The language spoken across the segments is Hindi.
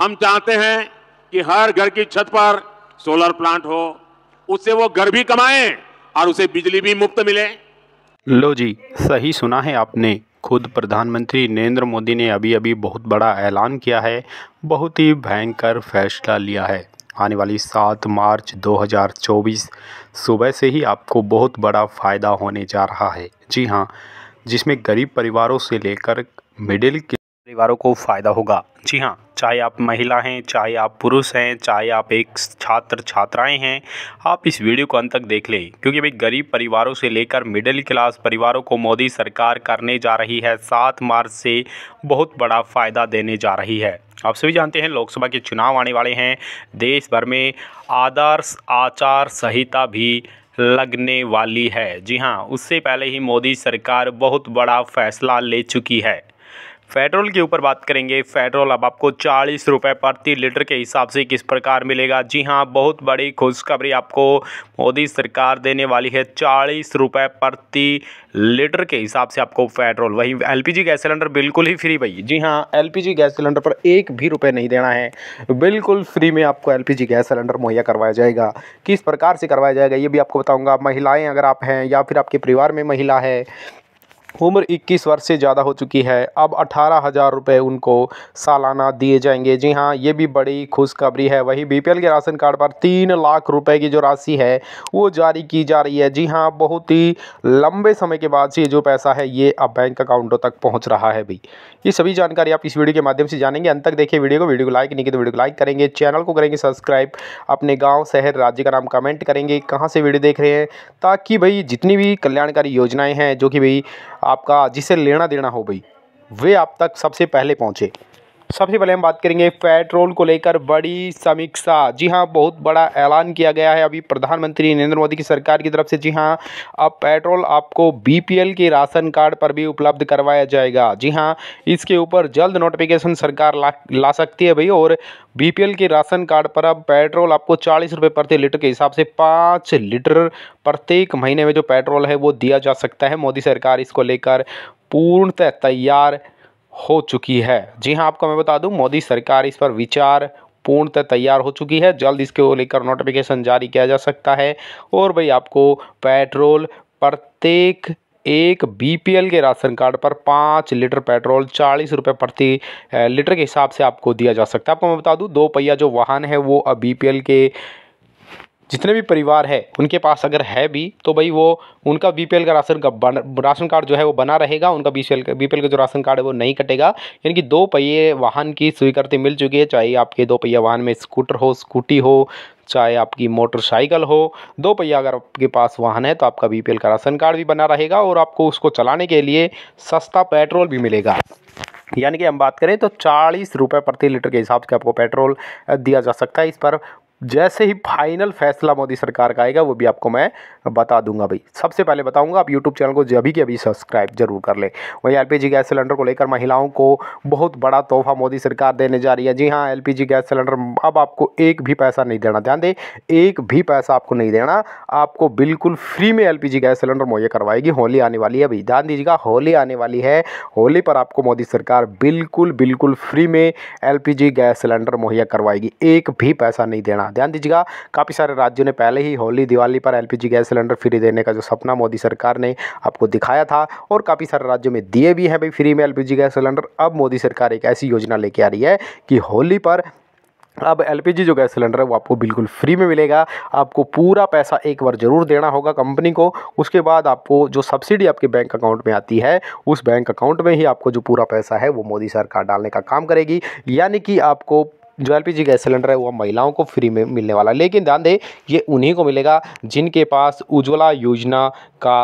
हम चाहते हैं कि हर घर की छत पर सोलर प्लांट हो उससे वो घर भी कमाए और उसे बिजली भी मुफ्त मिले लो जी सही सुना है आपने खुद प्रधानमंत्री नरेंद्र मोदी ने अभी अभी बहुत बड़ा ऐलान किया है बहुत ही भयंकर फैसला लिया है आने वाली सात मार्च 2024 सुबह से ही आपको बहुत बड़ा फ़ायदा होने जा रहा है जी हाँ जिसमें गरीब परिवारों से लेकर मिडिल परिवारों को फ़ायदा होगा जी हाँ चाहे आप महिला हैं चाहे आप पुरुष हैं चाहे आप एक छात्र छात्राएं हैं आप इस वीडियो को अंत तक देख लें क्योंकि भाई गरीब परिवारों से लेकर मिडिल क्लास परिवारों को मोदी सरकार करने जा रही है सात मार्च से बहुत बड़ा फ़ायदा देने जा रही है आप सभी जानते हैं लोकसभा के चुनाव आने वाले हैं देश भर में आदर्श आचार संहिता भी लगने वाली है जी हाँ उससे पहले ही मोदी सरकार बहुत बड़ा फैसला ले चुकी है पेट्रोल के ऊपर बात करेंगे पेट्रोल अब आपको चालीस रुपये प्रति लीटर के हिसाब से किस प्रकार मिलेगा जी हाँ बहुत बड़ी खुशखबरी आपको मोदी सरकार देने वाली है चालीस रुपये प्रति लीटर के हिसाब से आपको पेट्रोल वहीं एलपीजी गैस सिलेंडर बिल्कुल ही फ्री भाई जी हाँ एलपीजी गैस सिलेंडर पर एक भी रुपये नहीं देना है बिल्कुल फ्री में आपको एलपीजी गैस सिलेंडर मुहैया करवाया जाएगा किस प्रकार से करवाया जाएगा ये भी आपको बताऊँगा महिलाएँ अगर आप हैं या फिर आपके परिवार में महिला है उम्र 21 वर्ष से ज़्यादा हो चुकी है अब अठारह हज़ार रुपये उनको सालाना दिए जाएंगे जी हाँ ये भी बड़ी खुशखबरी है वही बीपीएल के राशन कार्ड पर तीन लाख रुपए की जो राशि है वो जारी की जा रही है जी हाँ बहुत ही लंबे समय के बाद से जो पैसा है ये अब बैंक अकाउंटों तक पहुँच रहा है भाई ये सभी जानकारी आप इस वीडियो के माध्यम से जानेंगे अंत तक देखिए वीडियो को वीडियो को लाइक नहीं की तो वीडियो को लाइक करेंगे चैनल को करेंगे सब्सक्राइब अपने गाँव शहर राज्य का नाम कमेंट करेंगे कहाँ से वीडियो देख रहे हैं ताकि भाई जितनी भी कल्याणकारी योजनाएँ हैं जो कि भाई आपका जिसे लेना देना हो भाई वे आप तक सबसे पहले पहुँचे सबसे पहले हम बात करेंगे पेट्रोल को लेकर बड़ी समीक्षा जी हाँ बहुत बड़ा ऐलान किया गया है अभी प्रधानमंत्री नरेंद्र मोदी की सरकार की तरफ से जी हाँ अब पेट्रोल आपको बीपीएल के राशन कार्ड पर भी उपलब्ध करवाया जाएगा जी हाँ इसके ऊपर जल्द नोटिफिकेशन सरकार ला ला सकती है भाई और बीपीएल के राशन कार्ड पर अब पेट्रोल आपको चालीस रुपये प्रति लीटर के हिसाब से पाँच लीटर प्रत्येक महीने में जो पेट्रोल है वो दिया जा सकता है मोदी सरकार इसको लेकर पूर्णतः तैयार हो चुकी है जी हाँ आपको मैं बता दूं मोदी सरकार इस पर विचार पूर्णतः तैयार हो चुकी है जल्द इसको लेकर नोटिफिकेशन जारी किया जा सकता है और भाई आपको पेट्रोल प्रत्येक एक बीपीएल के राशन कार्ड पर पाँच लीटर पेट्रोल चालीस रुपये प्रति लीटर के हिसाब से आपको दिया जा सकता है आपको मैं बता दूं दो पहिया जो वाहन है वो अब बीपीएल के जितने भी परिवार है उनके पास अगर है भी तो भाई वो उनका बी का राशन का राशन कार्ड जो है वो बना रहेगा उनका बी पी बी का जो राशन कार्ड है वो नहीं कटेगा यानी कि दो पहिए वाहन की स्वीकृति मिल चुकी है चाहे आपके दो पहिया वाहन में स्कूटर हो स्कूटी हो चाहे आपकी मोटरसाइकिल हो दो पहिया अगर आपके पास वाहन है तो आपका बी का राशन कार्ड भी बना रहेगा और आपको उसको चलाने के लिए सस्ता पेट्रोल भी मिलेगा यानी कि हम बात करें तो चालीस रुपये प्रति लीटर के हिसाब से आपको पेट्रोल दिया जा सकता है इस पर जैसे ही फाइनल फैसला मोदी सरकार का आएगा वो भी आपको मैं बता दूंगा भाई सबसे पहले बताऊंगा आप यूट्यूब चैनल को अभी के अभी सब्सक्राइब जरूर कर लें वहीं एल गैस सिलेंडर को लेकर महिलाओं को बहुत बड़ा तोहफा मोदी सरकार देने जा रही है जी हाँ एल गैस सिलेंडर अब आपको एक भी पैसा नहीं देना ध्यान दें एक भी पैसा आपको नहीं देना आपको बिल्कुल फ्री में एल गैस सिलेंडर मुहैया करवाएगी होली आने वाली है भाई ध्यान दीजिएगा होली आने वाली है होली पर आपको मोदी सरकार बिल्कुल बिल्कुल फ्री में एल गैस सिलेंडर मुहैया करवाएगी एक भी पैसा नहीं देना देना ध्यान दीजिएगा काफ़ी सारे राज्यों ने पहले ही होली दिवाली पर एलपीजी गैस सिलेंडर फ्री देने का जो सपना मोदी सरकार ने आपको दिखाया था और काफ़ी सारे राज्यों में दिए भी हैं भाई फ्री में एलपीजी गैस सिलेंडर अब मोदी सरकार एक ऐसी योजना लेके आ रही है कि होली पर अब एलपीजी जो गैस सिलेंडर है वो आपको बिल्कुल फ्री में मिलेगा आपको पूरा पैसा एक बार ज़रूर देना होगा कंपनी को उसके बाद आपको जो सब्सिडी आपके बैंक अकाउंट में आती है उस बैंक अकाउंट में ही आपको जो पूरा पैसा है वो मोदी सरकार डालने का काम करेगी यानी कि आपको जो एलपीजी गैस सिलेंडर है वो महिलाओं को फ्री में मिलने वाला है लेकिन ध्यान दें ये उन्हीं को मिलेगा जिनके पास उज्ज्वला योजना का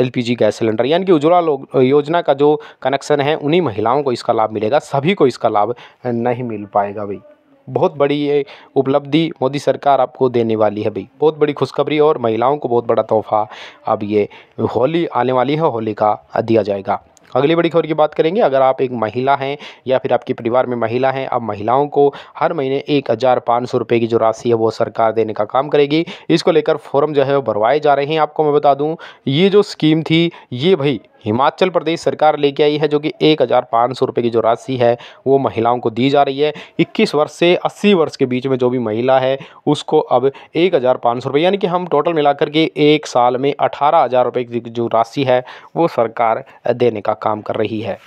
एलपीजी गैस सिलेंडर यानी कि उज्ज्वला योजना का जो कनेक्शन है उन्हीं महिलाओं को इसका लाभ मिलेगा सभी को इसका लाभ नहीं मिल पाएगा भाई बहुत बड़ी ये उपलब्धि मोदी सरकार आपको देने वाली है भाई बहुत बड़ी खुशखबरी और महिलाओं को बहुत बड़ा तोहफा अब ये होली आने वाली है होली का दिया जाएगा अगली बड़ी खबर की बात करेंगे अगर आप एक महिला हैं या फिर आपके परिवार में महिला हैं अब महिलाओं को हर महीने एक हज़ार पाँच सौ रुपये की जो राशि है वो सरकार देने का काम करेगी इसको लेकर फॉर्म जो है वो भरवाए जा रहे हैं आपको मैं बता दूँ ये जो स्कीम थी ये भाई हिमाचल प्रदेश सरकार लेके आई है जो कि एक हज़ार पाँच सौ रुपये की जो राशि है वो महिलाओं को दी जा रही है इक्कीस वर्ष से अस्सी वर्ष के बीच में जो भी महिला है उसको अब एक हज़ार पाँच सौ रुपये यानी कि हम टोटल मिलाकर के एक साल में अठारह हज़ार रुपये की जो राशि है वो सरकार देने का काम कर रही है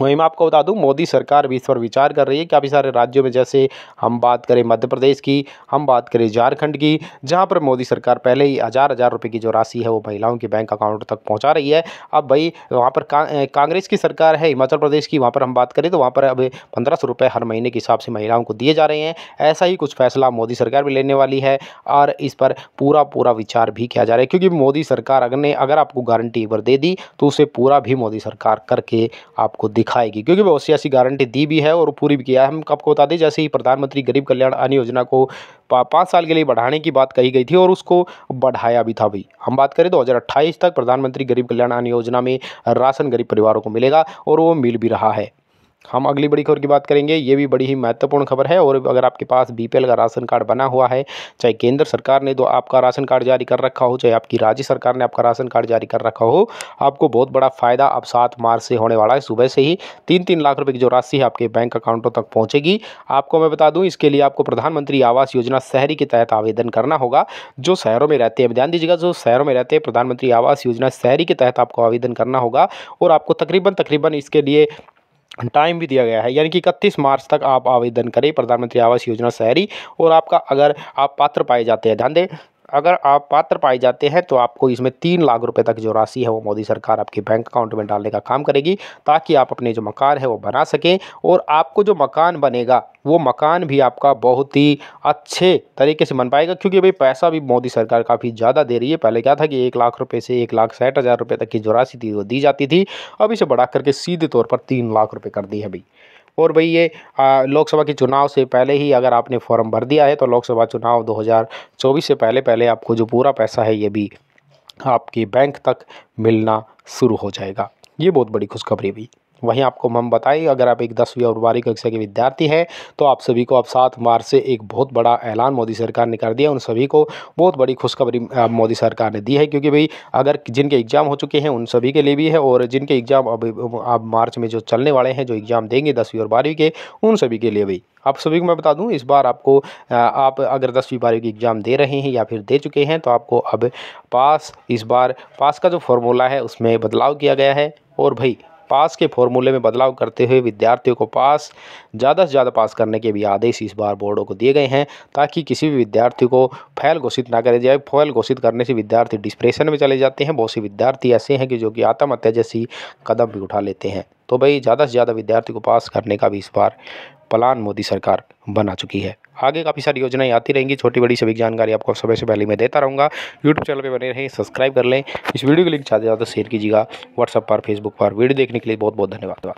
वहीं मैं आपको बता दूं मोदी सरकार भी इस पर विचार कर रही है काफ़ी सारे राज्यों में जैसे हम बात करें मध्य प्रदेश की हम बात करें झारखंड की जहां पर मोदी सरकार पहले ही हज़ार हज़ार रुपये की जो राशि है वो महिलाओं के बैंक अकाउंट तक पहुंचा रही है अब भाई वहाँ पर का, कांग्रेस की सरकार है हिमाचल प्रदेश की वहाँ पर हम बात करें तो वहाँ पर अब पंद्रह सौ रुपये हर महीने के हिसाब से महिलाओं को दिए जा रहे हैं ऐसा ही कुछ फैसला मोदी सरकार भी लेने वाली है और इस पर पूरा पूरा विचार भी किया जा रहा है क्योंकि मोदी सरकार अगर ने अगर आपको गारंटी एक दे दी तो उसे पूरा भी मोदी सरकार करके आपको दिखाएगी क्योंकि सी ऐसी गारंटी दी भी है और पूरी भी किया है हम आपको बता दें जैसे ही प्रधानमंत्री गरीब कल्याण अन्न योजना को पाँच साल के लिए बढ़ाने की बात कही गई थी और उसको बढ़ाया भी था भाई हम बात करें दो तक प्रधानमंत्री गरीब कल्याण अन्न योजना में राशन गरीब परिवारों को मिलेगा और वो मिल भी रहा है हम अगली बड़ी खबर की बात करेंगे ये भी बड़ी ही महत्वपूर्ण खबर है और अगर आपके पास बीपीएल का राशन कार्ड बना हुआ है चाहे केंद्र सरकार ने तो आपका राशन कार्ड जारी कर रखा हो चाहे आपकी राज्य सरकार ने आपका राशन कार्ड जारी कर रखा हो आपको बहुत बड़ा फायदा अब सात मार्च से होने वाला है सुबह से ही तीन तीन लाख रुपये की जो राशि है आपके बैंक अकाउंटों तक पहुँचेगी आपको मैं बता दूँ इसके लिए आपको प्रधानमंत्री आवास योजना शहरी के तहत आवेदन करना होगा जो शहरों में रहते हैं ध्यान दीजिएगा जो शहरों में रहते हैं प्रधानमंत्री आवास योजना शहरी के तहत आपको आवेदन करना होगा और आपको तकरीबन तकरीबन इसके लिए टाइम भी दिया गया है यानी कि इकतीस मार्च तक आप आवेदन करें प्रधानमंत्री आवास योजना शहरी और आपका अगर आप पात्र पाए जाते हैं ध्यान दें अगर आप पात्र पाए जाते हैं तो आपको इसमें तीन लाख रुपए तक जो राशि है वो मोदी सरकार आपके बैंक अकाउंट में डालने का काम करेगी ताकि आप अपने जो मकान है वो बना सकें और आपको जो मकान बनेगा वो मकान भी आपका बहुत ही अच्छे तरीके से बन पाएगा क्योंकि भाई पैसा भी मोदी सरकार काफ़ी ज़्यादा दे रही है पहले क्या था कि एक लाख रुपये से एक लाख साठ हज़ार रुपये तक की जो राशि थी वो दी जाती थी अब इसे बढ़ा करके सीधे तौर पर तीन लाख रुपये कर दी है भाई और भाई ये लोकसभा के चुनाव से पहले ही अगर आपने फॉर्म भर दिया है तो लोकसभा चुनाव 2024 से पहले पहले आपको जो पूरा पैसा है ये भी आपके बैंक तक मिलना शुरू हो जाएगा ये बहुत बड़ी खुशखबरी भी वहीं आपको हम बताएं अगर आप एक दसवीं और बारहवीं कक्षा के विद्यार्थी हैं तो आप सभी को अब सात मार्च से एक बहुत बड़ा ऐलान मोदी सरकार ने कर दिया उन सभी को बहुत बड़ी खुशखबरी मोदी सरकार ने दी है क्योंकि भाई अगर जिनके एग्ज़ाम हो चुके हैं उन सभी के लिए भी है और जिनके एग्ज़ाम अब अब मार्च में जो चलने वाले हैं जो एग्ज़ाम देंगे दसवीं और बारहवीं के उन सभी के लिए भी आप सभी को मैं बता दूं इस बार आपको आप अगर दसवीं बारहवीं की एग्ज़ाम दे रहे हैं या फिर दे चुके हैं तो आपको अब पास इस बार पास का जो फॉर्मूला है उसमें बदलाव किया गया है और भाई पास के फॉर्मूले में बदलाव करते हुए विद्यार्थियों को पास ज़्यादा से ज़्यादा पास करने के भी आदेश इस बार बोर्डों को दिए गए हैं ताकि किसी भी विद्यार्थी को फैल घोषित ना करे जाए फैल घोषित करने से विद्यार्थी डिप्रेशन में चले जाते हैं बहुत से विद्यार्थी ऐसे हैं कि जो कि आत्महत्या जैसी कदम भी उठा लेते हैं तो भाई ज़्यादा से ज़्यादा विद्यार्थी को पास करने का भी इस बार प्लान मोदी सरकार बना चुकी है आगे काफ़ी सारी योजनाएं आती रहेंगी छोटी बड़ी सभी जानकारी आपको सबसे से पहले मैं देता रहूँगा यूट्यूब चैनल पर बने रहें सब्सक्राइब कर लें इस वीडियो के लिंक ज़्यादा से ज़्यादा शेयर कीजिएगा व्हाट्सअप पर फेसबुक पर वीडियो देखने के लिए बहुत बहुत धन्यवाद